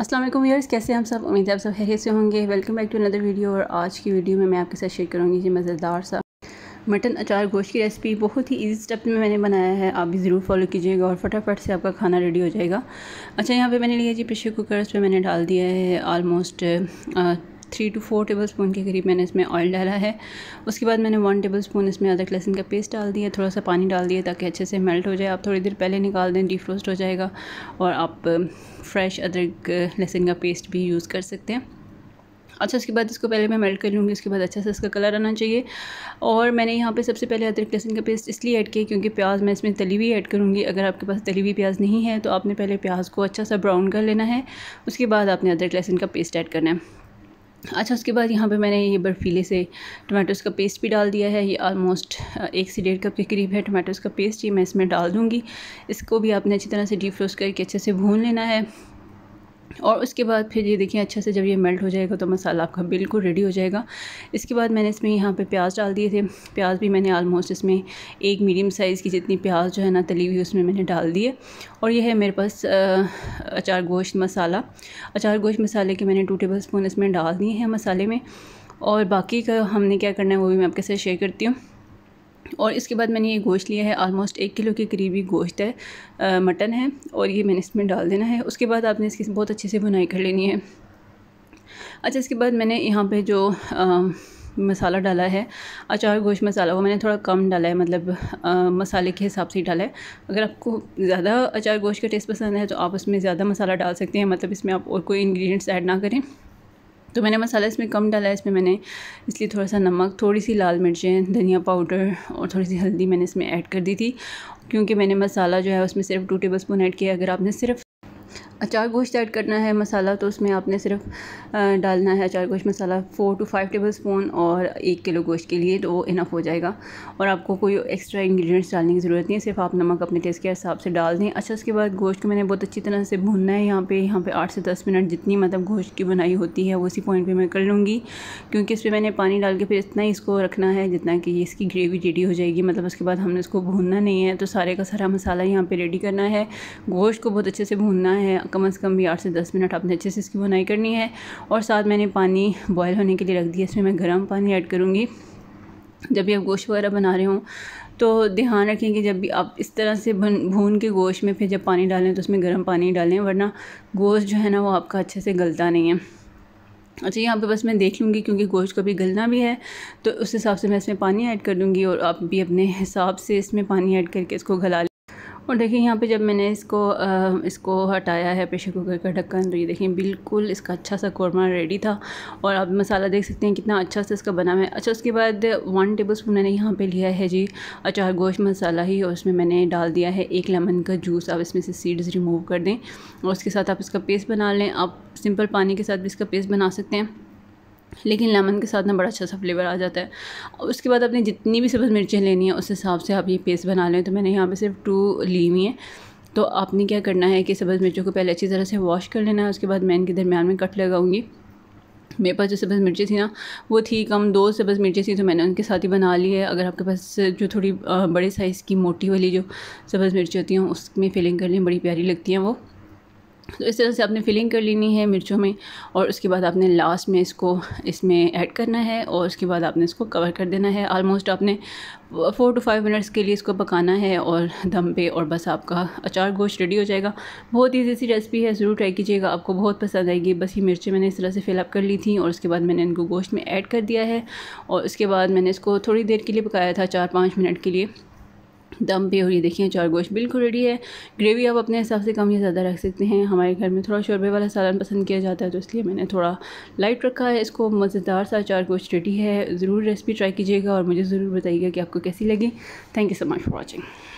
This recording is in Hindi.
असलम वीयर्स कैसे हम सब उम्मीद है आप सब हैरियत से होंगे welcome back to another video और आज की वीडियो में मैं आपके साथ शेयर करूँगी जी मज़ेदार सा मटन अचार गोश्त की रेसिपी बहुत ही इजी स्टेप में मैंने बनाया है आप भी ज़रूर फॉलो कीजिएगा और फटाफट से आपका खाना रेडी हो जाएगा अच्छा यहाँ पे मैंने लिया जी प्रेशर कुकर उस पर मैंने डाल दिया है almost three to four tablespoon के करीब मैंने इसमें ऑयल डाला है उसके बाद मैंने वन टेबल स्पून इसमें अदरक लहसन का पेस्ट डाल दिया थोड़ा सा पानी डाल दिया ताकि अच्छे से मेल्ट हो जाए आप थोड़ी देर पहले निकाल दें रोस्ट हो जाएगा और आप फ्रेश अदरक लहसन का पेस्ट भी यूज़ कर सकते हैं अच्छा उसके बाद इसको पहले मैं मेल्ट कर लूँगी उसके बाद अच्छा सा इसका कलर आना चाहिए और मैंने यहाँ पे सबसे पहले अदरक लहसन का पेस्ट इसलिए ऐड किया क्योंकि प्याज मैं इसमें तली हुई ऐड करूँगी अगर आपके पास तली हुई प्याज नहीं है तो आपने पहले प्याज को अच्छा सा ब्राउन कर लेना है उसके बाद आपने अदरक लहसुन का पेस्ट ऐड करना है अच्छा उसके बाद यहाँ पे मैंने ये बर्फ़ीले से टमाटोज़ का पेस्ट भी डाल दिया है ये ऑलमोस्ट एक से डेढ़ कप के करीब है टमाटोज़ का पेस्ट ये मैं इसमें डाल दूँगी इसको भी आपने अच्छी तरह से डीप फ्रोस्ट करके अच्छे से भून लेना है और उसके बाद फिर ये देखिए अच्छे से जब ये मेल्ट हो जाएगा तो मसाला आपका बिल्कुल रेडी हो जाएगा इसके बाद मैंने इसमें यहाँ पे प्याज डाल दिए थे प्याज भी मैंने आलमोस्ट इसमें एक मीडियम साइज़ की जितनी प्याज जो है ना तली हुई उसमें मैंने डाल दिए और ये है मेरे पास अचार गोश्त मसाला अचार गोश्त मसाले के मैंने टू टेबल स्पून इसमें डाल दिए हैं मसाले में और बाकी का हमने क्या करना है वो भी मैं आपके साथ शेयर करती हूँ और इसके बाद मैंने ये गोश्त लिया है आलमोस्ट एक किलो के करीब ही गोश्त है मटन है और ये मैंने इसमें डाल देना है उसके बाद आपने इसकी बहुत अच्छे से बुनाई कर लेनी है अच्छा इसके बाद मैंने यहाँ पे जो आ, मसाला डाला है अचार गोश्त मसाला वो मैंने थोड़ा कम डाला है मतलब आ, मसाले के हिसाब से ही डाला है अगर आपको ज़्यादा अचार गोश्त का टेस्ट पसंद है तो आप उसमें ज़्यादा मसाला डाल सकते हैं मतलब इसमें आप और कोई इंग्रेडिएंट्स ऐड ना करें तो मैंने मसाला इसमें कम डाला है इसमें मैंने इसलिए थोड़ा सा नमक थोड़ी सी लाल मिर्चें धनिया पाउडर और थोड़ी सी हल्दी मैंने इसमें ऐड कर दी थी क्योंकि मैंने मसाला जो है उसमें सिर्फ टू टेबल स्पून ऐड किया अगर आपने सिर्फ अचार गोश्त ऐड करना है मसाला तो उसमें आपने सिर्फ डालना है achar gosht masala four to five tablespoon और एक किलो गोश्त के लिए तो वो इनफ हो जाएगा और आपको कोई एक्स्ट्रा इंग्रेडिएंट्स डालने की ज़रूरत नहीं है सिर्फ आप नमक अपने टेस्ट के हिसाब से डाल दें अच्छा उसके बाद गोश्त को मैंने बहुत अच्छी तरह से भुनना है यहाँ पर यहाँ पर आठ से दस मिनट जितनी मतलब गोश्त की बनाई होती है वो इसी पॉइंट पर मैं कर लूँगी क्योंकि इस पर मैंने पानी डाल के फिर इतना ही इसको रखना है जितना कि इसकी ग्रेवी रेडी हो जाएगी मतलब उसके बाद हमने इसको भूनना नहीं है तो सारे का सारा मसाला यहाँ पर रेडी करना है गोश्त को बहुत अच्छे से भूनना है कम से कम भी आठ से दस मिनट आपने अच्छे से इसकी बुनाई करनी है और साथ मैंने पानी बॉयल होने के लिए रख दिया इसमें मैं गर्म पानी ऐड करूँगी जब भी आप गोश्त वगैरह बना रहे हों तो ध्यान रखें कि जब भी आप इस तरह से भुन भून के गोश्त में फिर जब पानी डालें तो उसमें गर्म पानी डालें वरना गोश्त जो है ना वो आपका अच्छे से गलता नहीं है अच्छा यहाँ पे बस मैं देख लूँगी क्योंकि गोश्त कभी गलना भी है तो उस हिसाब से मैं इसमें पानी ऐड कर दूँगी और आप भी अपने हिसाब से इसमें पानी ऐड करके इसको गला और देखिए यहाँ पे जब मैंने इसको आ, इसको हटाया है प्रेशर कुकर का ढक्कन तो ये देखिए बिल्कुल इसका अच्छा सा कौरमा रेडी था और आप मसाला देख सकते हैं कितना अच्छा से इसका बना हुआ है अच्छा उसके बाद वन टेबल स्पून मैंने यहाँ पर लिया है जी अचार गोश्त मसाला ही और उसमें मैंने डाल दिया है एक लेमन का जूस आप इसमें से सीड्स रिमूव कर दें और उसके साथ आप इसका पेस्ट बना लें आप सिंपल पानी के साथ भी इसका पेस्ट बना सकते हैं लेकिन लेमन के साथ ना बड़ा अच्छा सा फ्लेवर आ जाता है उसके बाद आपने जितनी भी सब्ज़ मिर्चें लेनी है उस हिसाब से आप ये पेस्ट बना लें तो मैंने यहाँ पे सिर्फ टू ली हुई हैं तो आपने क्या करना है कि सब्ज़ मिर्चों को पहले अच्छी तरह से वॉश कर लेना है उसके बाद मैं इनके दरमियान में कट लगाऊंगी मेरे पास जो सब्ज़ मिर्ची थी ना वो थी कम दो सब्ज़ मिर्ची थी तो मैंने उनके साथ ही बना ली है अगर आपके पास जो थोड़ी बड़े साइज़ की मोटी वाली जो सब्ज़ मिर्ची होती हैं उसमें फिलिंग कर लें बड़ी प्यारी लगती हैं वो तो इस तरह से आपने फिलिंग कर लेनी है मिर्चों में और उसके बाद आपने लास्ट में इसको इसमें ऐड करना है और उसके बाद आपने इसको कवर कर देना है आलमोस्ट आपने फोर टू फाइव मिनट्स के लिए इसको पकाना है और दम पे और बस आपका अचार गोश्त रेडी हो जाएगा बहुत ईजी सी रेसिपी है ज़रूर ट्राई कीजिएगा आपको बहुत पसंद आएगी बस ये मिर्चें मैंने इस तरह से फिलअप कर ली थी और उसके बाद मैंने इनको गोश्त में ऐड कर दिया है और उसके बाद मैंने इसको थोड़ी देर के लिए पकाया था चार पाँच मिनट के लिए दम पे ये देखिए चार गोश्त बिल्कुल रेडी है ग्रेवी आप अपने हिसाब से कम या ज़्यादा रख सकते हैं हमारे घर में थोड़ा शोरबे वाला सालन पसंद किया जाता है तो इसलिए मैंने थोड़ा लाइट रखा है इसको मज़ेदार सा चार गोश्त रेडी है ज़रूर रेसिपी ट्राई कीजिएगा और मुझे ज़रूर बताइएगा कि आपको कैसी लगी thank you so much for watching